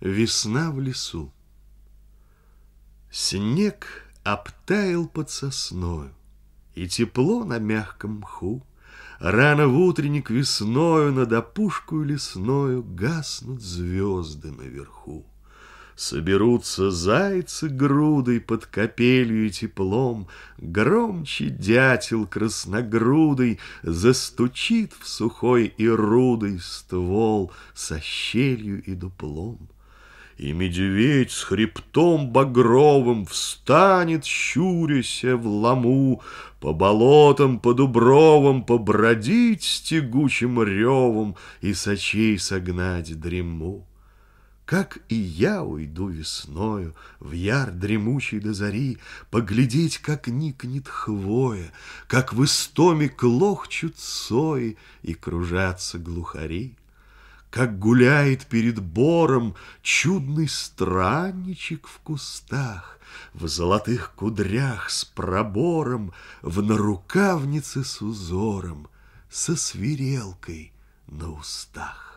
Весна в лесу. Снег обтаял под сосною, И тепло на мягком мху. Рано в утренник весною Над опушкой лесною Гаснут звезды наверху. Соберутся зайцы грудой под капелью и теплом, Громче дятел красногрудый Застучит в сухой и рудой ствол Со щелью и дуплом. И медведь с хребтом багровым Встанет, щуряся в ламу, По болотам, по дубровым Побродить с тягучим ревом И сочей согнать дрему. Как и я уйду весною В яр дремучий до зари, Поглядеть, как никнет хвоя, Как в истоме клохчут сои И кружатся глухари как гуляет перед бором Чудный странничек в кустах, В золотых кудрях с пробором, В нарукавнице с узором, Со свирелкой на устах.